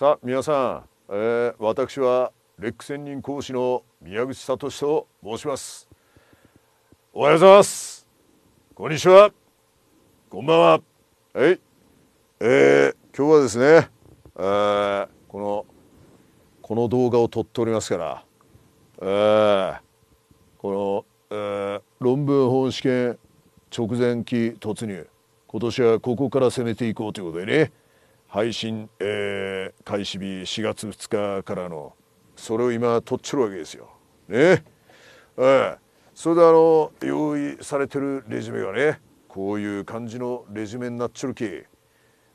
さあ皆さん、えー、私はレック専任講師の宮口聡と申しますおはようございますこんにちはこんばんははいえー、今日はですね、えー、このこの動画を撮っておりますから、えー、この、えー、論文本試験直前期突入今年はここから攻めていこうということでね配信、えー、開始日4月2日からのそれを今撮っちるわけですよ。ねえー、それであの用意されてるレジュメがねこういう感じのレジュメになっちゅるき、え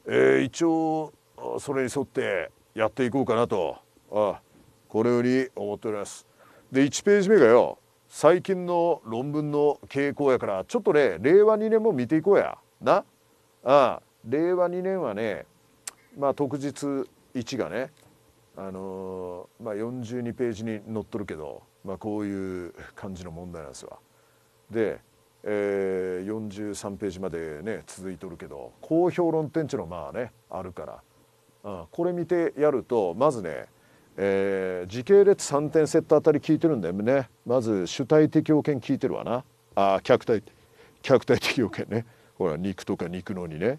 ー、一応それに沿ってやっていこうかなとあこのように思っております。で1ページ目がよ最近の論文の傾向やからちょっとね令和2年も見ていこうやなああ令和2年はねまあ、特日1がね、あのー、まあ、42ページに載っとるけど、まあ、こういう感じの問題なんですわ。で、えー、43ページまでね続いとるけど公評論点っていうのまあねあるから、うん、これ見てやるとまずね、えー、時系列3点セットあたり聞いてるんだよねまず主体的要件聞いてるわなあ客体客体的要件ねほら肉とか肉のにね、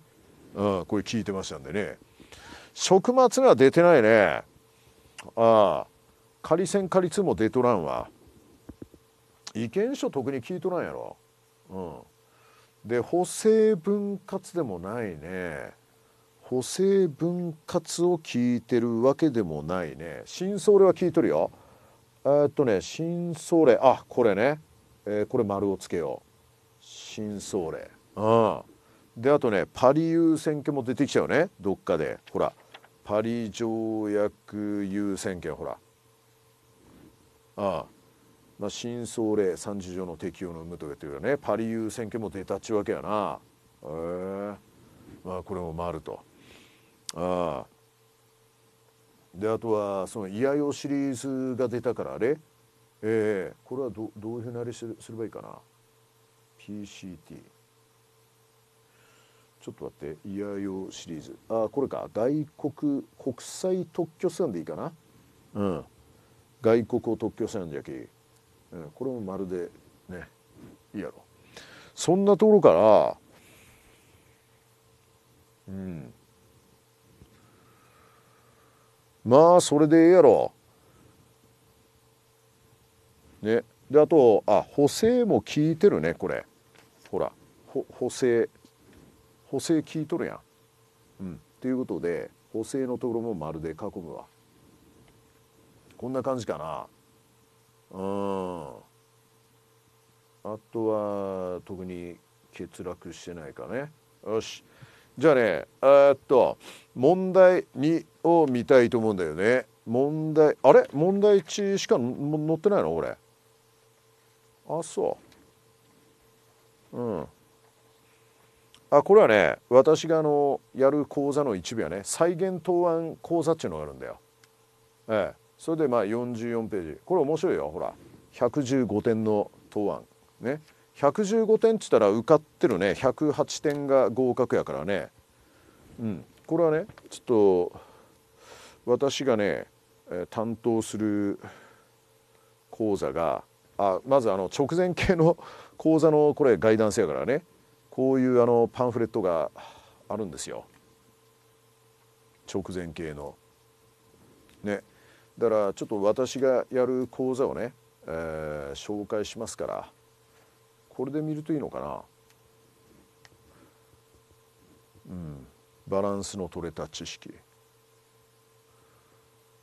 うん、これ聞いてましたんでね。食末が出てないね。ああ。仮線仮2も出とらんわ。意見書特に聞いとらんやろ。うん。で補正分割でもないね。補正分割を聞いてるわけでもないね。真相例は聞いとるよ。えー、っとね、真相例あ、これね。えー、これ丸をつけよう。真相例うん。で、あとね、パリ優先挙も出てきちゃうね。どっかで。ほら。パリ条約優先権ほらああまあ、真相令30条の適用の有無というねパリ優先権も出たっちゅうわけやなへえまあこれも回るとああであとはその「いやよ」シリーズが出たからあれええー、これはどどういうふうなあれすればいいかな PCT ちょっと待って「いやよ」シリーズあこれか外国国際特許船でいいかなうん外国を特許船じゃき、うん、これもまるでねいいやろそんなところからうんまあそれでええやろねであとあ補正も効いてるねこれほら補正補正聞いとるやん。うん、っていうことで補正のところもまるで囲むわ。こんな感じかな。うん。あとは特に欠落してないかね。よし。じゃあね、えっと問題2を見たいと思うんだよね。問題あれ問題1しか載ってないの俺。あそう。うん。あこれはね私があのやる講座の一部やね再現答案講座っていうのがあるんだよ。ええ、それでまあ44ページこれ面白いよほら115点の答案ね115点っつったら受かってるね108点が合格やからねうんこれはねちょっと私がね担当する講座があまずあの直前系の講座のこれガイダンスやからねこういうあのパンフレットがあるんですよ直前系の。ねだからちょっと私がやる講座をね、えー、紹介しますからこれで見るといいのかな。うん、バランスの取れた知識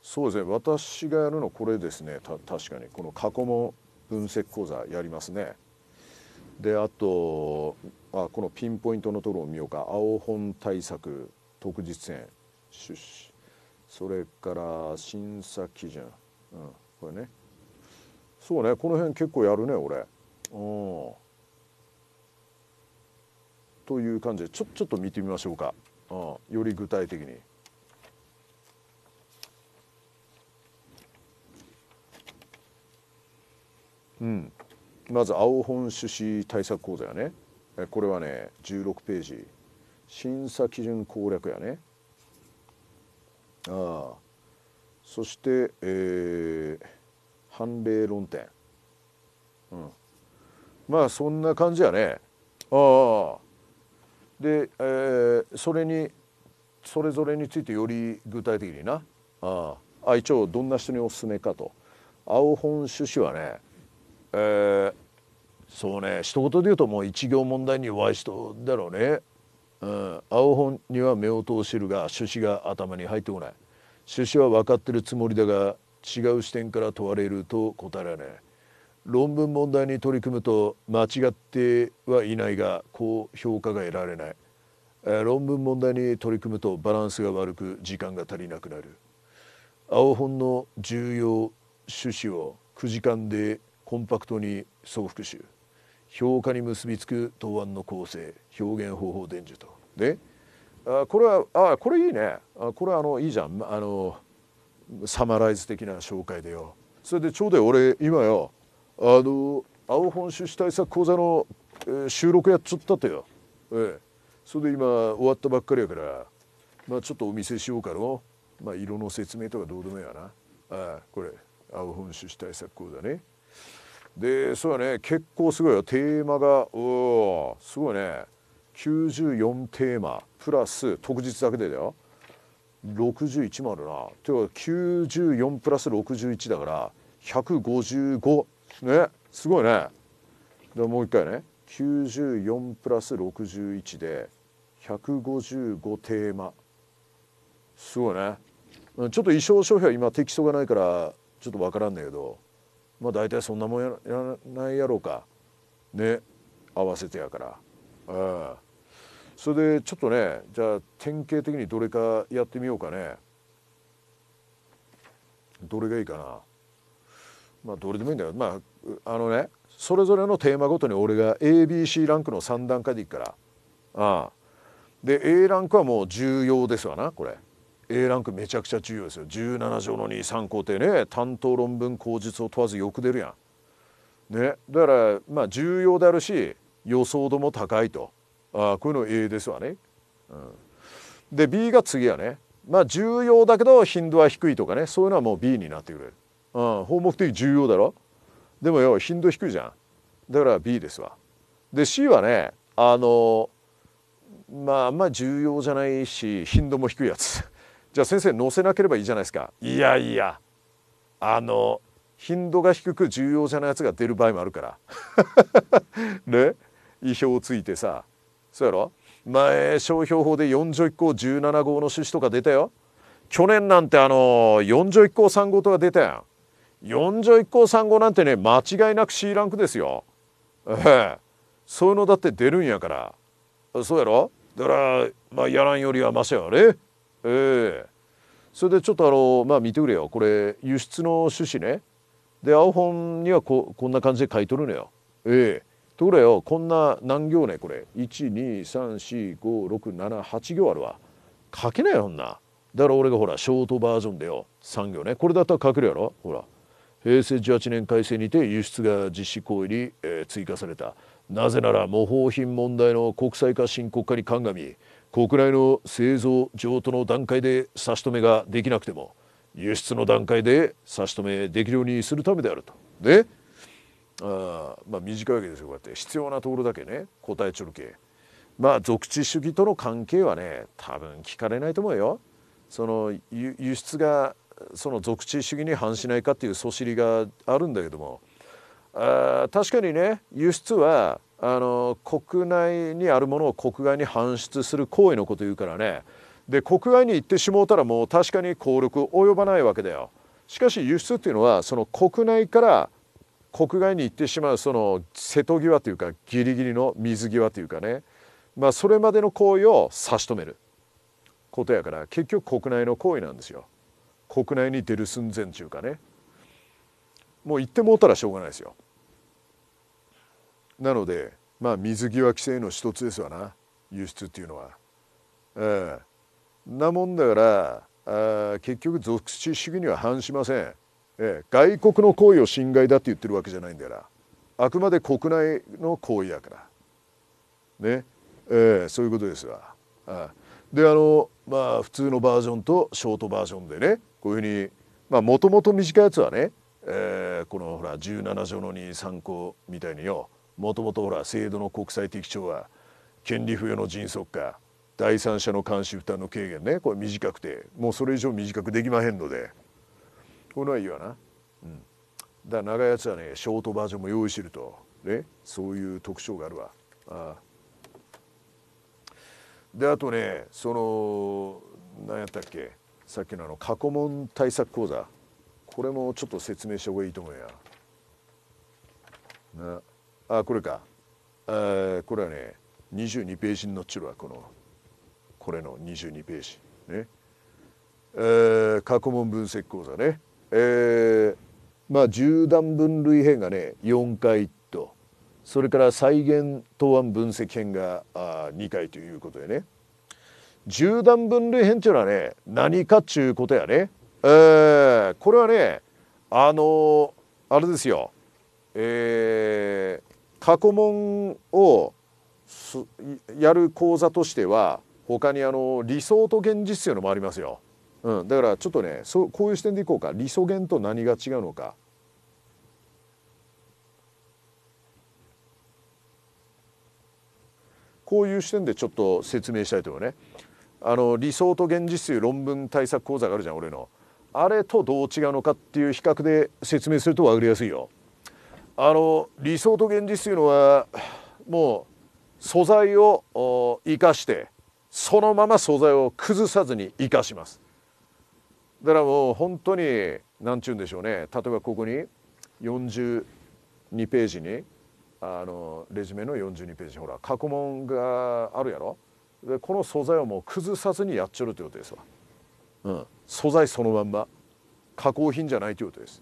そうですね私がやるのこれですね確かにこの過去問分析講座やりますねであとあこのピンポイントのところを見ようか青本対策特実演出資それから審査基準、うん、これねそうねこの辺結構やるね俺うんという感じでちょちょっと見てみましょうか、うん、より具体的に。うんまず青本種子対策講座やねこれはね16ページ審査基準攻略やねああそして、えー、判例論点うんまあそんな感じやねああで、えー、それにそれぞれについてより具体的になああ一応どんな人におすすめかと青本種子はねえー、そうね一言で言うともう一行問題に弱い人だろうね、うん、青本には目を通してるが趣旨が頭に入ってこない趣旨は分かってるつもりだが違う視点から問われると答えられない論文問題に取り組むと間違ってはいないが高評価が得られない、えー、論文問題に取り組むとバランスが悪く時間が足りなくなる青本の重要趣旨を9時間でコンパクトに総復習評価に結びつく答案の構成表現方法伝授とであこれはあこれいいねあこれはあのいいじゃんあのサマライズ的な紹介でよそれでちょうど俺今よあの青本種子対策講座の、えー、収録やっちゃったとよ、ええ、それで今終わったばっかりやからまあちょっとお見せしようかの、まあ、色の説明とかどうでもいいやなあこれ青本種子対策講座ね。でそうやね結構すごいよテーマがお、すごいね94テーマプラス特日だけでだよ61もあるなていうか94プラス61だから155ねすごいねでもう一回ね94プラス61で155テーマすごいねちょっと衣装商品は今適当がないからちょっと分からんんけどまあ大体そんなもんやらないやろうかね合わせてやからあそれでちょっとねじゃあ典型的にどれかやってみようかねどれがいいかなまあどれでもいいんだけどまああのねそれぞれのテーマごとに俺が ABC ランクの3段階でいくからああで A ランクはもう重要ですわなこれ A ランクめちゃくちゃ重要ですよ17条の2参考程ね担当論文口実を問わずよく出るやん。ね、だからまあ重要であるし予想度も高いとあこういうの A ですわね。うん、で B が次はねまあ重要だけど頻度は低いとかねそういうのはもう B になってくれる。うん、法目的重要だろでもよ頻度低いじゃんだから B ですわ。で C はねあのまああんま重要じゃないし頻度も低いやつ。じゃあ先生載せなければいいじゃないですかいやいやあの頻度が低く重要じゃないやつが出る場合もあるから ね意表をついてさそうやろ前商標法で4条1項17号の趣旨とか出たよ去年なんてあの4条1項3号とか出たやん4条1項3号なんてね間違いなく C ランクですよええそういうのだって出るんやからそうやろだからまあやらんよりはマシやわねええー、それでちょっとあのまあ見てくれよこれ輸出の趣旨ねで青本にはここんな感じで書いとるのよええー、ところよこんな何行ねこれ1234567 8行あるわ書けないよんなだから俺がほらショートバージョンでよ3行ねこれだったら書けるやろほら平成18年改正にて輸出が実施行為に、えー、追加されたなぜなら模倣品問題の国際化深刻化に鑑み国内の製造譲渡の段階で差し止めができなくても輸出の段階で差し止めできるようにするためであると。ねあまあ短いわけですよこうやって必要なところだけね答えちょるけまあ属地主義との関係はね多分聞かれないと思うよ。その輸出がその属地主義に反しないかっていうそしりがあるんだけどもあ確かにね輸出はあの国内にあるものを国外に搬出する行為のこと言うからねで国外に行ってしもうたらもう確かに効力及ばないわけだよ。しかし輸出っていうのはその国内から国外に行ってしまうその瀬戸際というかギリギリの水際というかね、まあ、それまでの行為を差し止めることやから結局国内の行為なんですよ。国内に出る寸前中かねもう行ってもうたらしょうがないですよ。なのでまあ水際規制の一つですわな輸出っていうのは。ええー、なもんだからあ結局属地主義には反しません、ええー、外国の行為を侵害だって言ってるわけじゃないんだからあくまで国内の行為やからねえー、そういうことですわ。あであのまあ普通のバージョンとショートバージョンでねこういうふうにまあもともと短いやつはね、えー、このほら17条の2参項みたいによもともとほら制度の国際的調は権利付与の迅速化第三者の監視負担の軽減ねこれ短くてもうそれ以上短くできまへんのでこれはいいわな、うん、だから長いやつはねショートバージョンも用意してると、ね、そういう特徴があるわあであとねその何やったっけさっきのあの過去問対策講座これもちょっと説明した方がいいと思うやな。あこれかあこれはね22ページに載っちゅるわこのこれの22ページねえー、過去問分析講座ねえー、まあ十段分類編がね4回とそれから再現答案分析編があ2回ということでね十段分類編っていうのはね何かっちゅうことやね、えー、これはねあのー、あれですよえー、過去問をやる講座としては他にあの理想と現実というのもありますよ、うん、だからちょっとねそうこういう視点でいこうか理想源と何が違うのか。こういう視点でちょっと説明したいと思うね。あの理想と現実という論文対策講座があるじゃん俺の。あれとどう違うのかっていう比較で説明すると分かりやすいよ。あの理想と現実というのはもう素材を生かしてそのまま素材を崩さずに生かしますだからもう本当に何ちゅうんでしょうね例えばここに42ページにあのレジュメの42ページほら過去問があるやろでこの素材をもう崩さずにやっちゃるということですわ、うん、素材そのまんま加工品じゃないということです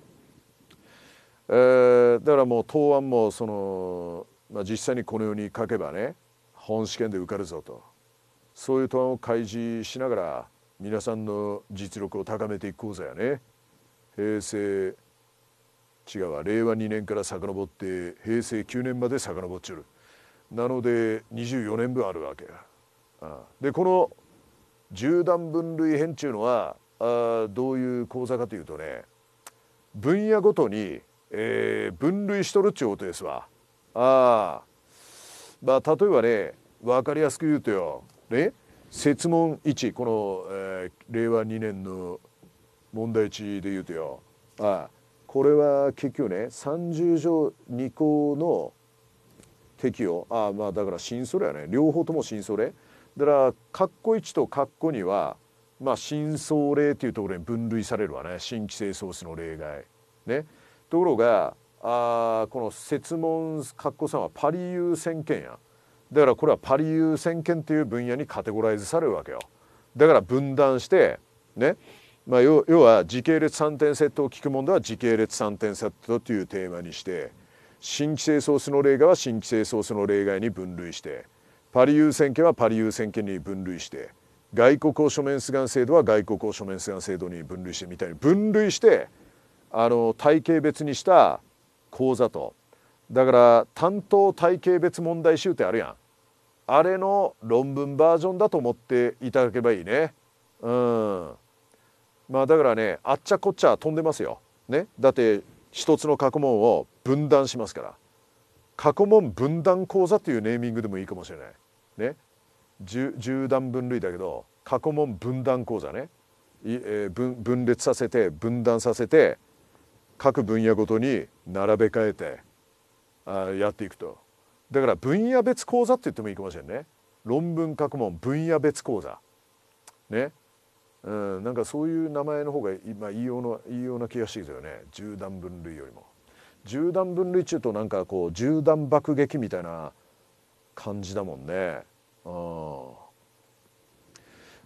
えー、だからもう答案もその、まあ、実際にこのように書けばね本試験で受かるぞとそういう答案を開示しながら皆さんの実力を高めていこうぜやね平成違うわ令和2年から遡って平成9年まで遡っちゅるなので24年分あるわけや。ああでこの十段分類編っていうのはあどういう講座かというとね分野ごとにえー、分類しとるっちゅうことですわ。ああまあ例えばね分かりやすく言うとよ、ね、設問1この、えー、令和2年の問題値で言うとよああこれは結局ね30条2項の適用ああまあだから新相れやね両方とも新相例だから括弧1と括弧2はまあ新総例っていうところに分類されるわね新規性創数の例外ね。ところがあこの設問括弧さんはパリ優先権やだからこれはパリ優先権という分野にカテゴライズされるわけよだから分断してねまあ要、要は時系列3点セットを聞く問題は時系列3点セットというテーマにして新規性ソースの例外は新規性ソースの例外に分類してパリ優先権はパリ優先権に分類して外国を書面出願制度は外国を書面出願制度に分類してみたいに分類してあの体系別にした講座とだから担当体系別問題集ってあるやんあれの論文バージョンだと思っていただければいいねうんまあだからねあっちゃこっちゃ飛んでますよ、ね、だって一つの過去問を分断しますから過去問分断講座というネーミングでもいいかもしれないね十十10段分類だけど過去問分断講座ね、えー、分分裂させて分断させて各分野ごとに並べ替えてあやっていくとだから分野別講座って言ってもいいかもしれないね論文各問分野別講座ねうん、なんかそういう名前の方が今言いようの言いような気がしてきよね十段分類よりも十段分類中となんかこう十段爆撃みたいな感じだもんねうん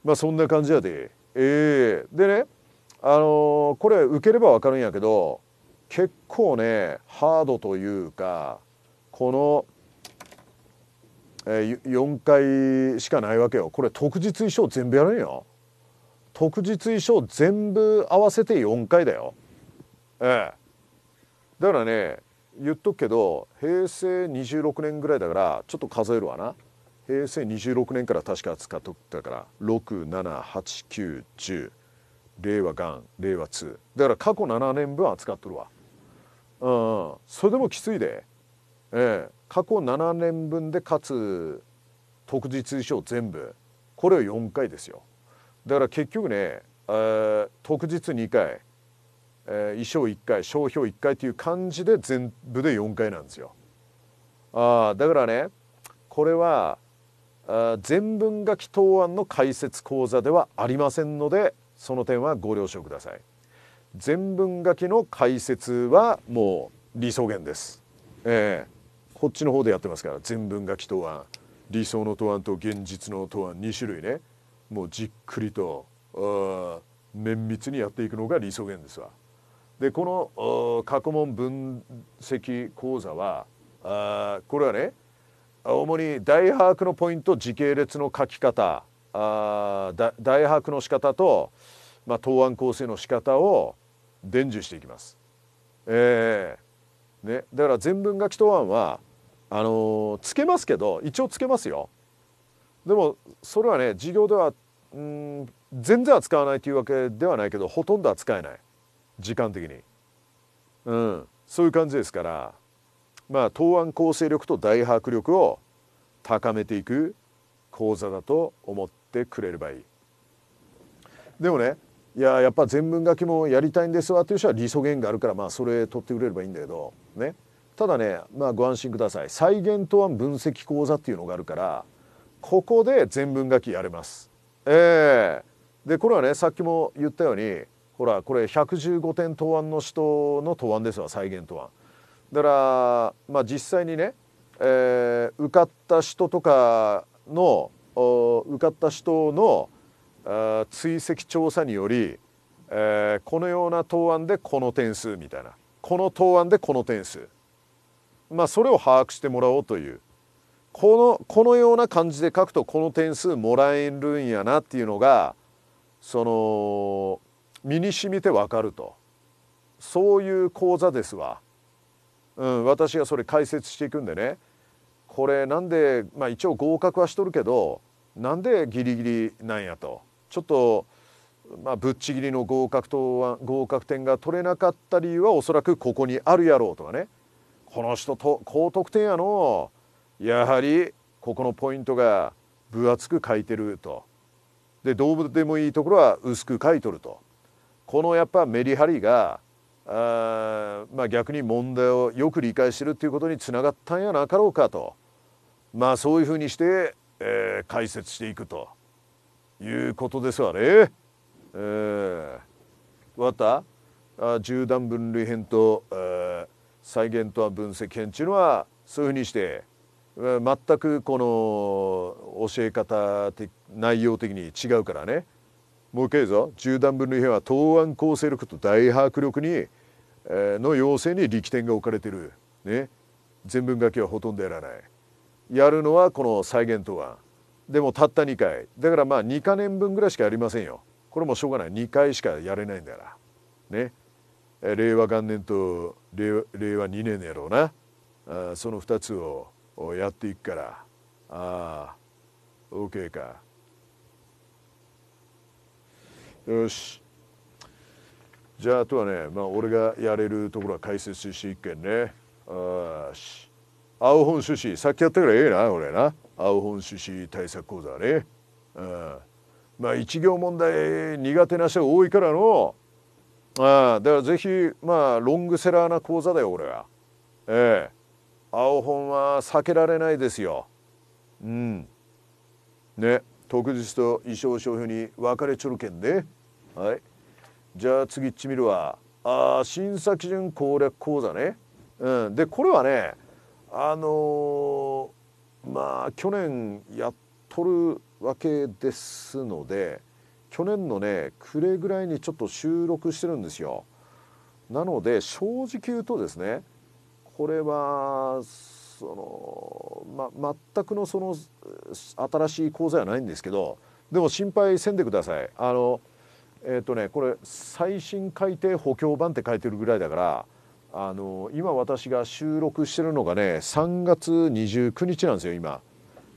まあそんな感じやでええー、でねあのー、これ受ければ分かるんやけど結構ねハードというかこの、えー、4回しかないわけよこれ特実衣装全部やるんよ特実衣装全部合わせて4回だよええだからね言っとくけど平成26年ぐらいだからちょっと数えるわな平成26年から確か使っとったから678910令和元令和2だから過去7年分扱っとるわうんそれでもきついでええ過去7年分でかつ特日衣装全部これを4回ですよだから結局ね、えー、特実2回、えー、衣装1回商標1回という感じで全部で4回なんですよあだからねこれはあ全文書き答案の解説講座ではありませんのでその点はご了承ください全文書きの解説はもう理想源です、えー、こっちの方でやってますから全文書き答案理想の答案と現実の答案2種類ねもうじっくりと綿密にやっていくのが理想源ですわでこの過去問分析講座はあこれはね主に大把握のポイント時系列の書き方あ大把握の仕方とまあ、答案構成の仕方を伝授していきます。えーね、だから全文書き答案はあのー、つけますけど一応つけますよ。でもそれはね授業ではうん全然扱わないというわけではないけどほとんど扱えない時間的に、うん、そういう感じですからまあ答案構成力と大迫力を高めていく講座だと思ってくれればいい。でもねいややっぱ全文書きもやりたいんですわという人は理想源があるからまあそれ取ってくれればいいんだけどねただねまあご安心ください再現答案分析講座っていうのがあるからここで全文書きやれます。えー、でこれはねさっきも言ったようにほらこれ115点答案の人の答案ですわ再現答案。だからまあ実際にね、えー、受かった人とかの受かった人の追跡調査により、えー、このような答案でこの点数みたいなこの答案でこの点数まあそれを把握してもらおうというこのこのような感じで書くとこの点数もらえるんやなっていうのがその身にしみてわかるとそういう講座ですわ、うん、私がそれ解説していくんでねこれなんで、まあ、一応合格はしとるけどなんでギリギリなんやとちょっと、まあ、ぶっちぎりの合格とは合格点が取れなかった理由はおそらくここにあるやろうとかねこの人と高得点やのやはりここのポイントが分厚く書いてるとでどうでもいいところは薄く書いとるとこのやっぱメリハリがあまあ逆に問題をよく理解してるっていうことにつながったんやなかろうかとまあそういうふうにして、えー、解説していくと。いうことですわね。えー、またあ縦断分類編と、えー、再現とは分析編というのはそういうふうにして、えー、全くこの教え方的内容的に違うからねもう一回言うぞ縦断分類編は答案構成力と大迫力に、えー、の要請に力点が置かれてる。ね、全文書きはほとんどやらない。やるのはこの再現とはでもたった2回だからまあ2か年分ぐらいしかやりませんよこれもしょうがない2回しかやれないんだからね令和元年と令和令和2年やろうなあその2つをやっていくからああ OK かよしじゃああとはねまあ俺がやれるところは解説していっけんねよし青本趣旨さっきやったからええな俺な青本種子対策講座はね、うん、まあ一行問題苦手な人が多いからのあだからぜひまあロングセラーな講座だよ俺はええ青本は避けられないですようんね特日と衣装商標に分かれちょるけんで、はいじゃあ次いってみるわあ審査基準攻略講座ねうんでこれはねあのーまあ去年やっとるわけですので去年のね暮れぐらいにちょっと収録してるんですよなので正直言うとですねこれはその、ま、全くのその新しい講座はないんですけどでも心配せんでくださいあのえっ、ー、とねこれ最新改定補強版って書いてるぐらいだからあの今私が収録してるのがね3月29日なんですよ今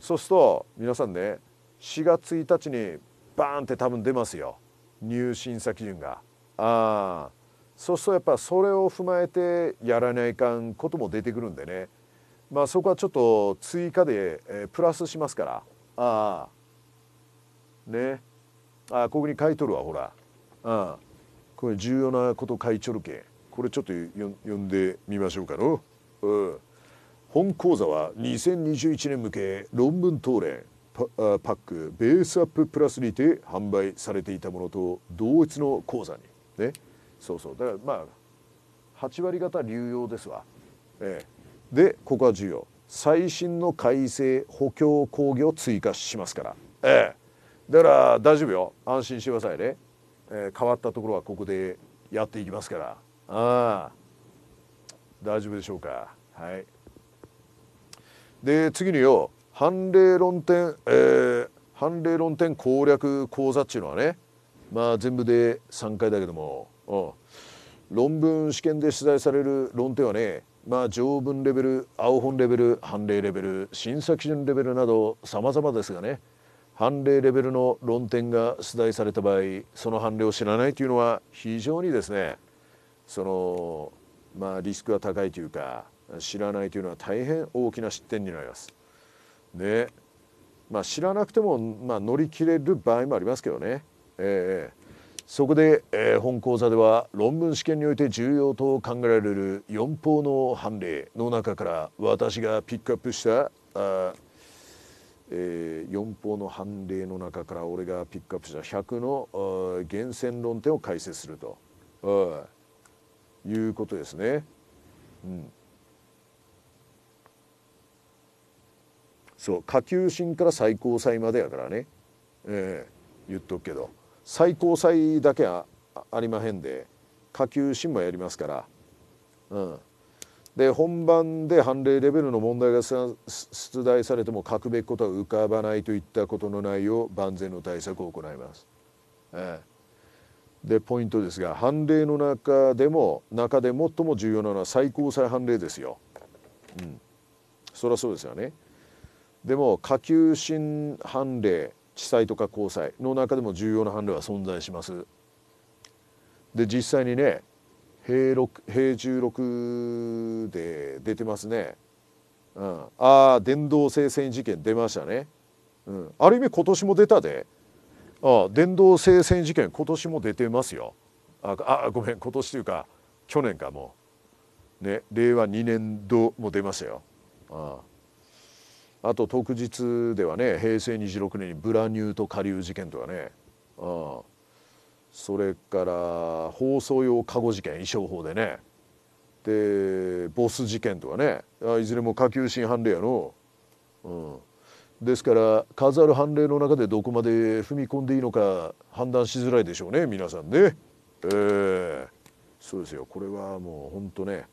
そうすると皆さんね4月1日にバーンって多分出ますよ入審査基準がああそうするとやっぱそれを踏まえてやらないかんことも出てくるんでねまあそこはちょっと追加で、えー、プラスしますからああねああここに書いとるわほらあこれ重要なこと書いちょるけこれちょっと読んでみましょうかの、うん、本講座は2021年向け論文当連パックベースアッププラスにて販売されていたものと同一の講座にねそうそうだからまあ8割方流用ですわ、ええ、でここは重要最新の改正補強講義を追加しますから、ええ、だから大丈夫よ安心してくださいね、ええ、変わったところはここでやっていきますからあ大丈夫でしょうかはいで次によ判例論点、えー、判例論点攻略講座っていうのはねまあ全部で3回だけども、うん、論文試験で出題される論点はねまあ条文レベル青本レベル判例レベル審査基準レベルなど様々ですがね判例レベルの論点が出題された場合その判例を知らないというのは非常にですねそのまあリスクが高いというか知らないというのは大変大きな失点になります。ねまあ、知らなくても、まあ、乗り切れる場合もありますけどね。えーそこで、えー、本講座では論文試験において重要と考えられる4法の判例の中から私がピックアップしたあ、えー、4法の判例の中から俺がピックアップした100の厳選論点を解説すると。いうことですね。うん、そう下級審から最高裁までやからね、えー、言っとくけど最高裁だけはありまへんで下級審もやりますから、うん、で本番で判例レベルの問題が出題されても書くべきことは浮かばないといったことのないよう万全の対策を行います。えーでポイントですが判例の中でも中で最も重要なのは最高裁判例ですよ。うん、そりゃそうですよね。でも下級審判例地裁とか高裁の中でも重要な判例は存在します。で実際にね平六平十六で出てますね。うん、ああ伝道聖戦事件出ましたね。うん、ある意味今年も出たで。ああ電動生鮮事件今年も出てますよああごめん今年というか去年かもうね令和2年度も出ましたよあああと特日ではね平成26年にブラニューと下流事件とかねああそれから放送用加護事件衣装法でねでボス事件とかねいずれも下級審判例やのうんですから数ある判例の中でどこまで踏み込んでいいのか判断しづらいでしょうね皆さんね。えー、そうですよこれはもうほんとね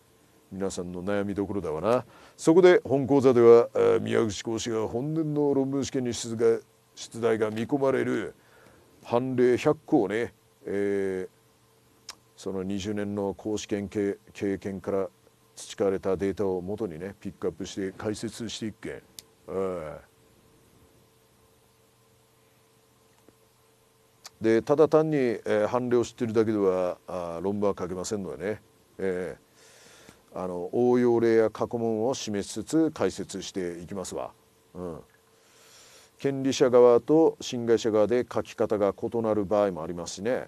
皆さんの悩みどころだわなそこで本講座では宮口講師が本年の論文試験に出出題が見込まれる判例100個をね、えー、その20年の講師験経験から培われたデータをもとにねピックアップして解説していくけん。でただ単に、えー、判例を知っているだけではあ論文は書けませんのでね、えー、あの応用例や過去問を示しつつ解説していきますわ。うん権利者側と侵害者側で書き方が異なる場合もありますしね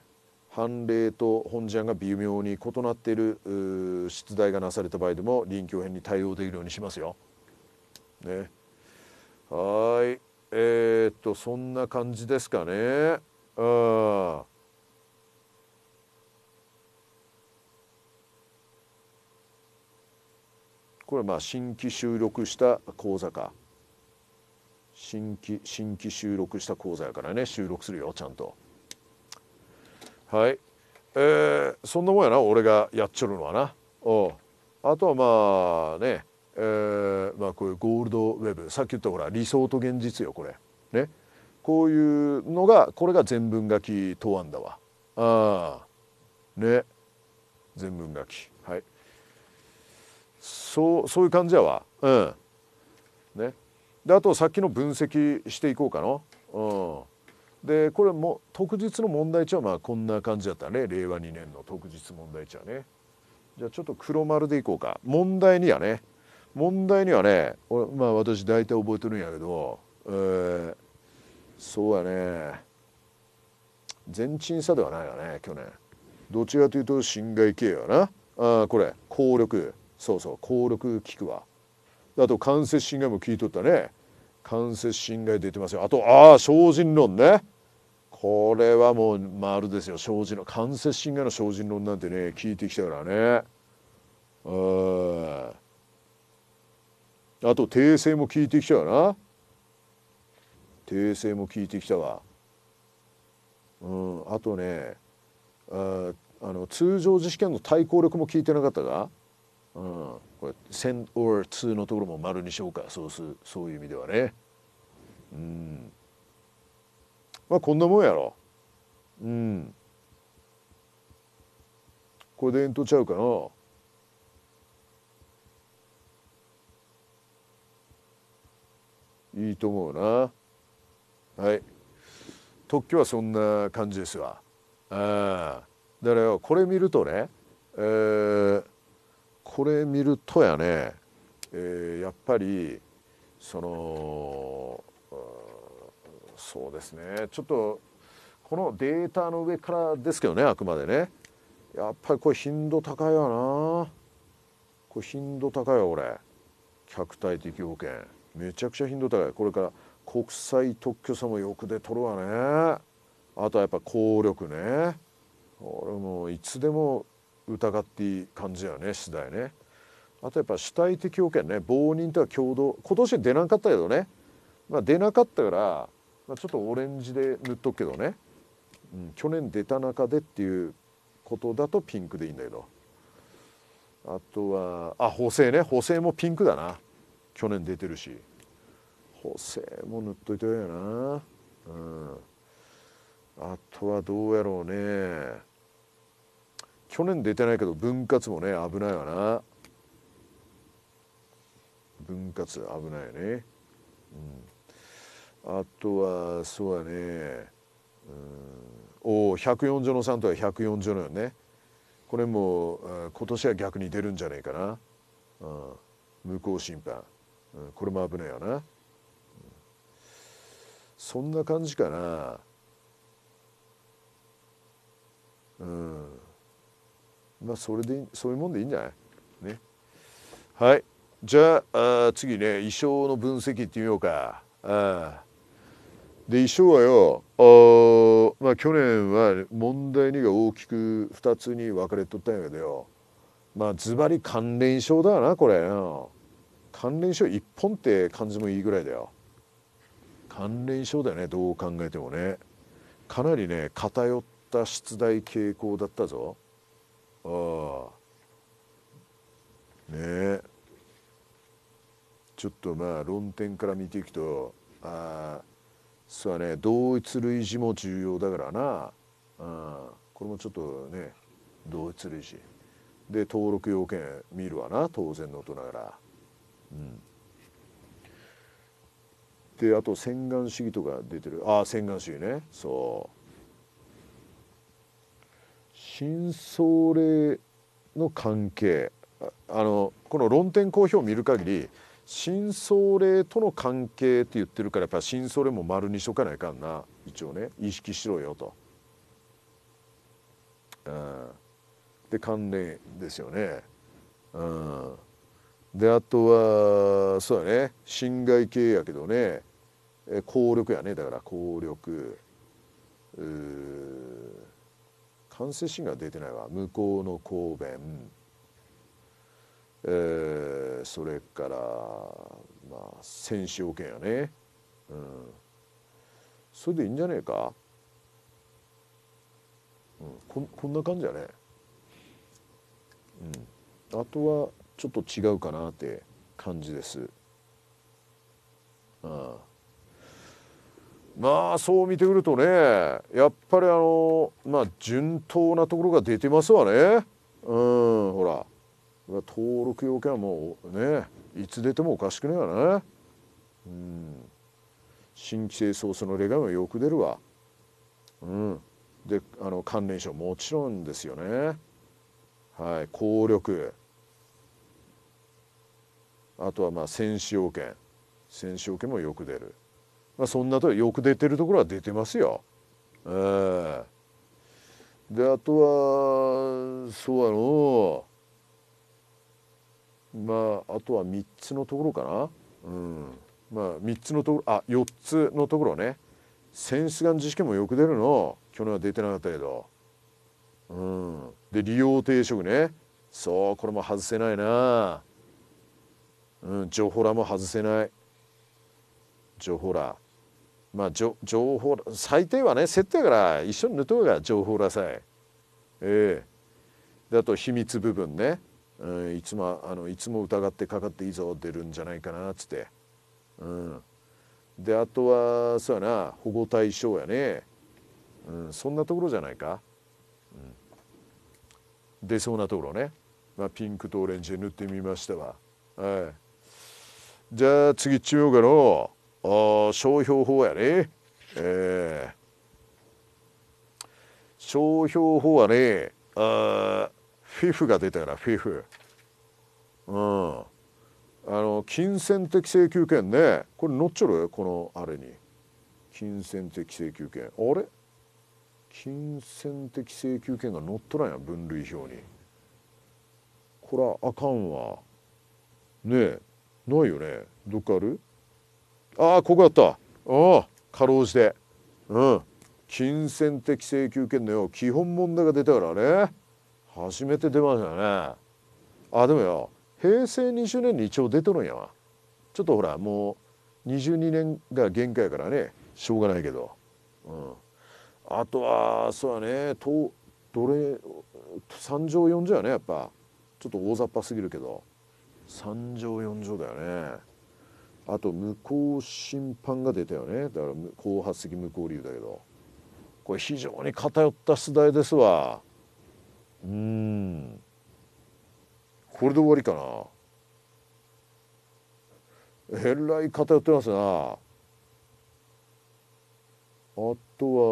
判例と本事案が微妙に異なっている出題がなされた場合でも臨機応変に対応できるようにしますよ。ね、はいえー、っとそんな感じですかね。うん。これはまあ新規収録した講座か。新規新規収録した講座やからね収録するよちゃんとはいえー、そんなもんやな俺がやっちょるのはなおあとはまあねえー、まあこういうゴールドウェブさっき言ったほら理想と現実よこれねこういうのがこれが全文書き答案だわああね全文書きはいそうそういう感じやわうんねであとさっきの分析していこうかなうんでこれも特実の問題値はまあこんな感じだったね令和2年の特実問題値はねじゃあちょっと黒丸でいこうか問題にはね問題にはね俺まあ私大体覚えてるんやけどえーそうやね全鎮差ではないわね去年どちらというと侵害系やなあこれ効力そうそう効力効くわあと間接侵害も聞いとったね間接侵害出てますよあとああ精進論ねこれはもう丸ですよ精進論間接侵害の精進論なんてね聞いてきたからねうんあと訂正も聞いてきたよな訂正も聞いてきたわ。うん、あとねああの通常自試験の対抗力も聞いてなかったが、うん、これ「send or to」のところも丸にしようかそうすそういう意味ではね。うんまあこんなもんやろ。うん。これでえんとちゃうかな。いいと思うな。はい特許はそんな感じですわあだからこれ見るとね、えー、これ見るとやね、えー、やっぱりそのそうですねちょっとこのデータの上からですけどねあくまでねやっぱりこれ頻度高いわなこれ頻度高いわ俺客体的保険めちゃくちゃ頻度高いこれから国際特許さもよく出とるわねあとはやっぱ効力ね俺もいつでも疑っていい感じやね次第ねあとやっぱ主体的要件ね棒人とは共同今年出なかったけどね、まあ、出なかったから、まあ、ちょっとオレンジで塗っとくけどね、うん、去年出た中でっていうことだとピンクでいいんだけどあとはあ補正ね補正もピンクだな去年出てるし。補正も塗っといてよなうんあとはどうやろうね去年出てないけど分割もね危ないわな分割危ないよねうんあとはそうやねうんおお140の3とは140のよねこれも今年は逆に出るんじゃねえかな、うん、無効審判、うん、これも危ないよなそんな感じかなうんまあそれでそういうもんでいいんじゃないねはいじゃあ次ね衣装の分析ってみようかあで衣装はよあ、まあ、去年は問題2が大きく2つに分かれとったんやけどよまあズバリ関連症だなこれ関連症一本って感じもいいぐらいだよ関連症だよねどう考えてもねかなりね偏った出題傾向だったぞああねえちょっとまあ論点から見ていくとああそうはね同一類似も重要だからなあこれもちょっとね同一類似で登録要件見るわな当然のことながらうんであと洗顔主義とか出てるああ洗顔主義ねそう真相霊の関係あのこの論点公表を見る限り真相霊との関係って言ってるからやっぱ真相霊も丸にしとかないかんな一応ね意識しろよと。で関連ですよね。であとはそうだね侵害系やけどねえ効力やねだから効力うん。感シ診が出てないわ向こうの公弁、えー、それからまあ戦勝権やね、うん、それでいいんじゃねえか、うん、ここんな感じやね、うん、あとはちょっと違うかなって感じですああまあそう見てくるとねやっぱりあのまあ順当なところが出てますわねうんほら登録要件はもうねいつ出てもおかしくないわねうん新規性ソースの例外もよく出るわうんであの関連書もちろんですよねはい効力あとはまあ選手要件選手要件もよく出るまあ、そんなとよく出てるところは出てますよ。えー、であとはそうやのまああとは3つのところかな。うんまあ、3つのところあ4つのところねセンスガン自試験もよく出るの去年は出てなかったけど、うん、で利用定食ねそうこれも外せないな、うん、情報らも外せない情報らまあ、情報最低はね設定から一緒に塗っと方が情報らさい。ええー、であと秘密部分ね、うん、いつもあのいつも疑ってかかっていいぞ出るんじゃないかなっつって。うん、であとはそうやな保護対象やね、うん、そんなところじゃないか。うん、出そうなところね、まあ、ピンクとオレンジで塗ってみましたわ。はい、じゃあ次中央から。あ商標法やねえー、商標法はねあフィフが出たよなフィフうんあの金銭的請求権ねこれ載っちょるこのあれに金銭的請求権あれ金銭的請求権が載っとらんや分類表にこれはあかんわねえないよねどっかあるああここだったああかろうじてうん金銭的請求権のよ基本問題が出たからね初めて出ましたねあでもよ平成20年に一応出てるんやわちょっとほらもう22年が限界やからねしょうがないけど、うん、あとはそうやねとどれ3条4条やねやっぱちょっと大雑把すぎるけど3条4条だよねあと向こう審判が出たよねだから後発的向こう理由だけどこれ非常に偏った出題ですわうんこれで終わりかなえらい偏ってますなあと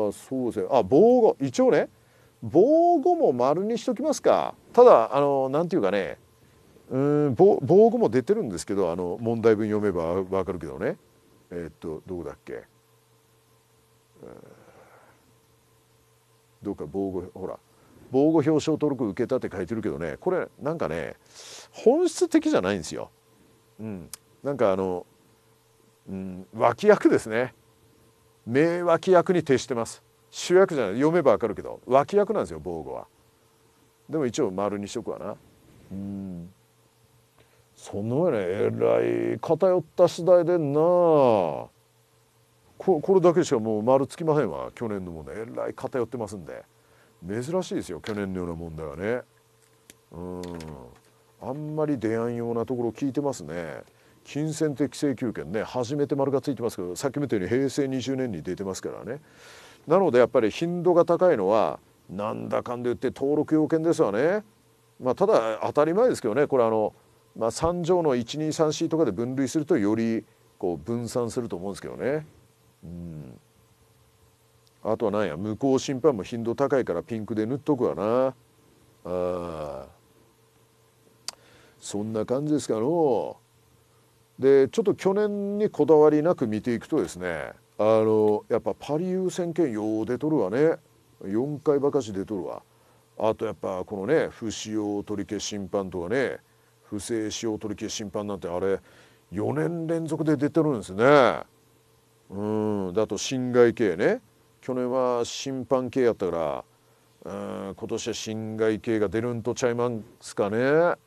はそうですねあ防護一応ね防護も丸にしときますかただあの何て言うかねうん防防護も出てるんですけどあの問題文読めば分かるけどねえー、っとどこだっけ、どうか防護ほら防護表彰登録受けたって書いてるけどねこれなんかね本質的じゃないんですよ。うん、なんかあの、うん、脇役ですね名脇役に徹してます主役じゃない読めば分かるけど脇役なんですよ防護は。でも一応丸にしとくわな。うんその上ねえらい偏った次第でんなここれだけしかもう丸つきませんわ去年のもねえらい偏ってますんで珍しいですよ去年のような問題はねうんあんまり出会いようなところ聞いてますね金銭的請求権ね初めて丸がついてますけどさっきも言ったように平成20年に出てますからねなのでやっぱり頻度が高いのはなんだかんで言って登録要件ですわねまあただ当たり前ですけどねこれあのまあ、3乗の 123C とかで分類するとよりこう分散すると思うんですけどね。うんあとは何や向こう審判も頻度高いからピンクで塗っとくわなあそんな感じですかのでちょっと去年にこだわりなく見ていくとですねあのやっぱパリ優先権よう出とるわね4回ばかし出とるわあとやっぱこのね不使用取り消し審判とかね不正使用取り消し審判なんてあれ4年連続で出てるんですね。うんだと侵害系ね去年は審判系やったからうん今年は侵害系が出るんとちゃいますかね。あ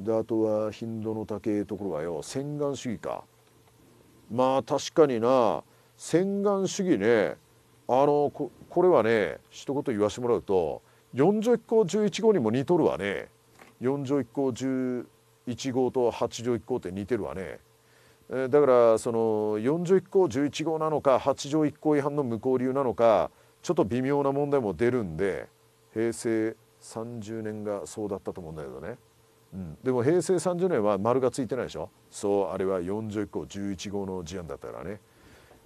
であとは頻度の高いところはよ洗顔主義か。まあ確かにな洗顔主義ねあのここれはね一言言わしてもらうと40個11号にも似とるわね。4条1項11号と8条1項って似てるわね。だからその4条1項11号なのか8条1項違反の無効理由なのかちょっと微妙な問題も出るんで平成30年がそうだったと思うんだけどね、うん、でも平成30年は丸がついてないでしょそうあれは4条1項11号の事案だったからね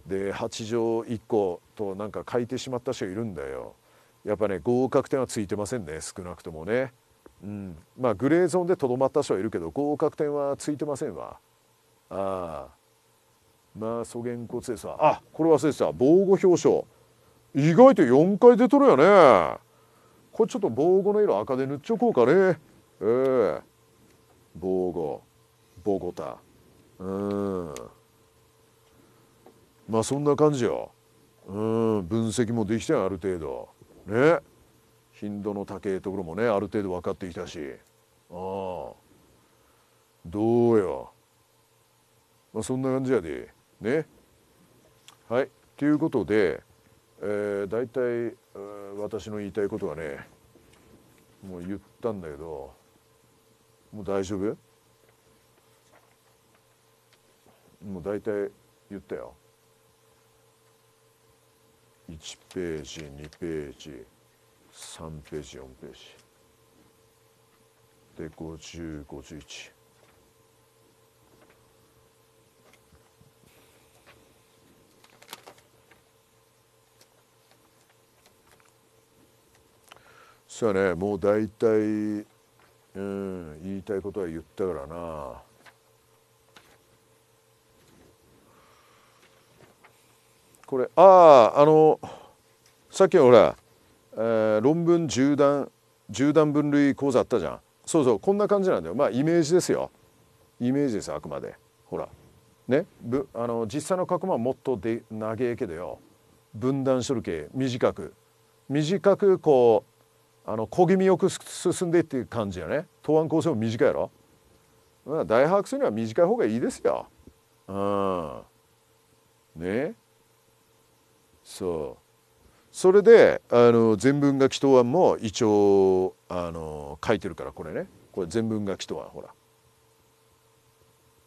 で8条1項となんか書いてしまった人がいるんだよやっぱね合格点はついてませんね少なくともね。うんまあ、グレーゾーンでとどまった人はいるけど合格点はついてませんわああまあ素こ骨ですわあこれ忘れてた防護表彰意外と4回出とるよねこれちょっと防護の色赤で塗っちゃこうかねええー、防護防護タうんまあそんな感じようん分析もできてある程度ね頻度の高いところもねある程度分かってきたしああどうよ、まあ、そんな感じやでねはいということで、えー、大体、えー、私の言いたいことはねもう言ったんだけどもう大丈夫もう大体言ったよ1ページ2ページ3ページ4ページで5051そあねもう大体、うん、言いたいことは言ったからな。これあああのさっきのほらえー、論文縦断縦断分類講座あったじゃんそうそうこんな感じなんだよまあイメージですよイメージですあくまでほらねぶあの実際の過去問はもっとで長いけどよ分断しとるけ短く短くこうあの小気味よく進んでいっていう感じやね答案構成も短いやろ、まあ、大把握するには短い方がいいですようんねそうそれであの全文書き答案も一応あの書いてるからこれねこれ全文書き答案ほら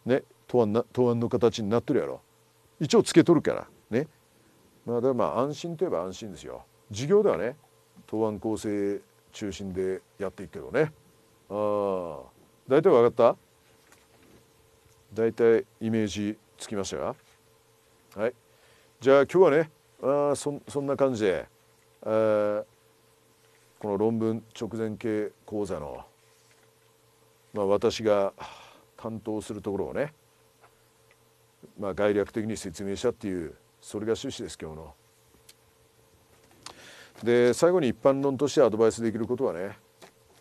ね答案な答案の形になってるやろ一応つけとるからねまあでもまあ安心といえば安心ですよ授業ではね答案構成中心でやっていくけどねあ大体分かった大体イメージつきましたかはいじゃあ今日はねあそそんな感じで、えー、この論文直前系講座の、まあ、私が担当するところをね、まあ、概略的に説明したっていうそれが趣旨です今日の。で最後に一般論としてアドバイスできることはね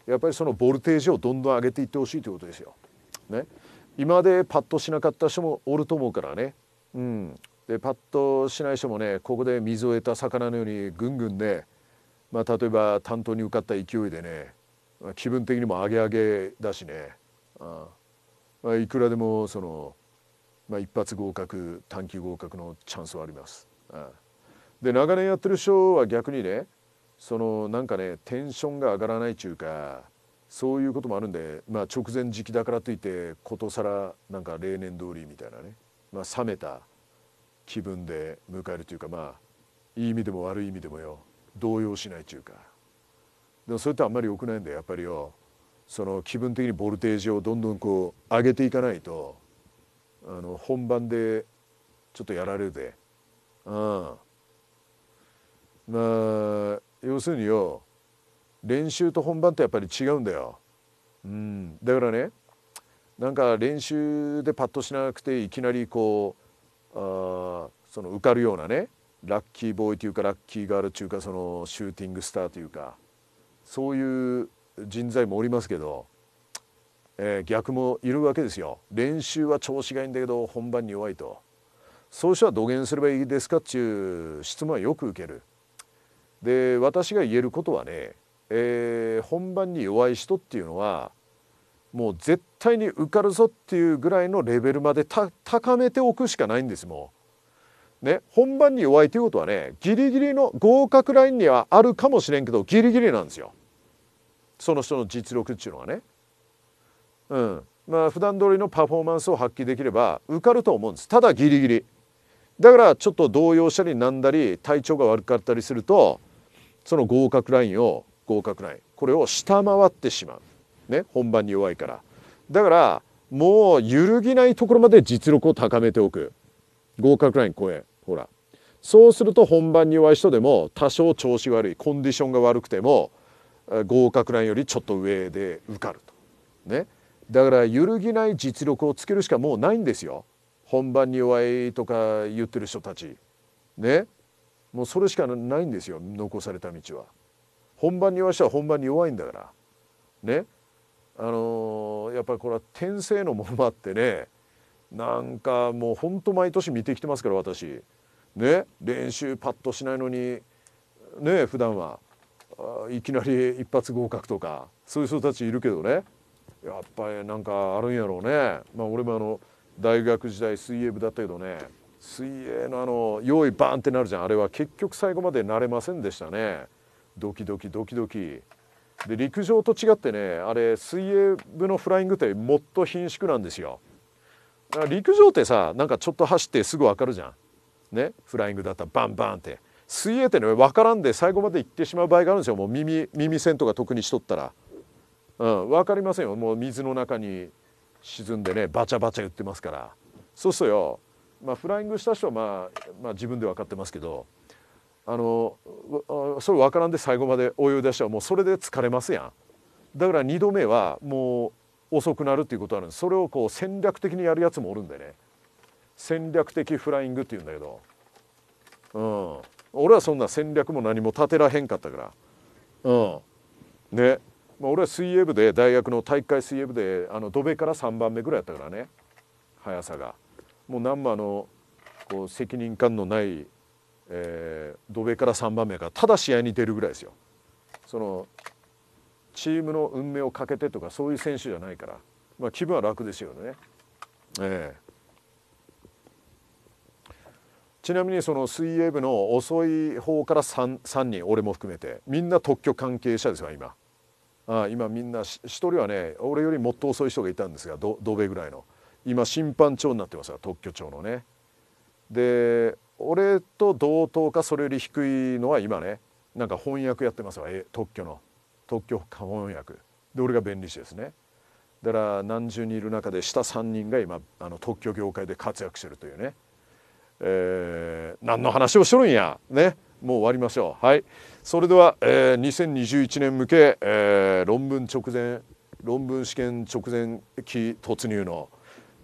やっぱりそのボルテージをどんどん上げていってほしいということですよ。ね、今までパッとしなかった人もおると思うからね、うん、でパッとしない人もねここで水を得た魚のようにぐんぐんね、まあ、例えば担当に受かった勢いでね気分的にもアゲアゲだしねあまあ、いくらでもその、まあ、一発合格短期合格のチャンスはあります。あで長年やってる人は逆にねそのなんかねテンションが上がらないっちゅうかそういうこともあるんで、まあ、直前時期だからといってことさらなんか例年通りみたいなね、まあ、冷めた気分で迎えるというかまあいい意味でも悪い意味でもよ動揺しないというかでもそれってあんまり良くないんだよやっぱりよその気分的にボルテージをどんどんこう上げていかないとあの本番でちょっとやられるで、うん、まあ要するによ練習と本番ってやっぱり違うんだよ、うん、だからねなんか練習でパッとしなくていきなりこうあその受かるようなねラッキーボーイというかラッキーガールというかそのシューティングスターというかそういう人材もおりますけど、えー、逆もいるわけですよ練習は調子がいいんだけど本番に弱いとそういう人はどすればいいですかっていう質問はよく受けるで私が言えることはね、えー、本番に弱い人っていうのはもう絶対に受かるぞっていうぐらいのレベルまで高めておくしかないんですもん。ね本番に弱いということはねギリギリの合格ラインにはあるかもしれんけどギリギリなんですよその人の実力っていうのはね。うん、まあ普段通りのパフォーマンスを発揮できれば受かると思うんですただギリギリだからちょっと動揺したりなんだり体調が悪かったりするとその合格ラインを合格ラインこれを下回ってしまうね本番に弱いからだからもう揺るぎないところまで実力を高めておく合格ライン超えほらそうすると本番に弱い人でも多少調子悪いコンディションが悪くても合格ラインよりちょっと上で受かるとねだから揺るぎない実力をつけるしかもうないんですよ本番に弱いとか言ってる人たちねもうそれしかないんですよ残された道は本番に弱い人は本番に弱いんだからねあのやっぱりこれは天性のものもあってねなんかもうほんと毎年見てきてますから私ね練習パッとしないのにね普段はいきなり一発合格とかそういう人たちいるけどねやっぱりなんかあるんやろうねまあ俺もあの大学時代水泳部だったけどね水泳のあの用意バーンってなるじゃんあれは結局最後まで慣れませんでしたねドキドキドキドキ。で陸上と違ってねあれ水泳部のフライングってもっと貧縮なんですよだから陸上ってさなんかちょっと走ってすぐ分かるじゃんねフライングだったらバンバンって水泳ってね分からんで最後まで行ってしまう場合があるんですよもう耳耳栓とか特にしとったら、うん、分かりませんよもう水の中に沈んでねバチャバチャ言ってますからそうするとよ、まあ、フライングした人は、まあ、まあ自分で分かってますけどあのそれ分からんで最後まで泳いだしはもうそれで疲れますやん。だから2度目はもう遅くなるっていうことあるんですそれをこう戦略的にやるやつもおるんでね戦略的フライングっていうんだけど、うん、俺はそんな戦略も何も立てらへんかったから、うんねまあ、俺は水泳部で大学の大会水泳部であの土手から3番目ぐらいやったからね速さが。もう何もあのこう責任感のないえー、土から3番目からただ試合に出るぐらいですよそのチームの運命をかけてとかそういう選手じゃないから、まあ、気分は楽ですよね。えー、ちなみにその水泳部の遅い方から 3, 3人俺も含めてみんな特許関係者ですよ今あ今みんな1人はね俺よりもっと遅い人がいたんですが土塀ぐらいの今審判長になってますよ特許長のねで俺と同等かそれより低いのは今ねなんか翻訳やってますわ特許の特許か翻訳で俺が弁理士ですねだから何十人いる中で下3人が今あの特許業界で活躍してるというね、えー、何の話をしとるんやねもう終わりましょうはいそれでは、えー、2021年向け、えー、論文直前論文試験直前期突入の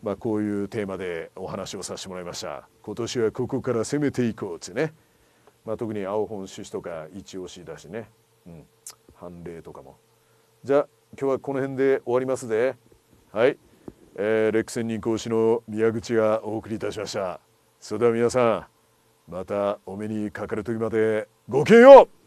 まあ、こういうテーマでお話をさせてもらいました今年はここから攻めていこうってね、まあ、特に青本種子とか一押しだしね、うん、判例とかもじゃあ今日はこの辺で終わりますではい、えー、レック仙人講師の宮口がお送りいたしましたそれでは皆さんまたお目にかかる時までごきげんよう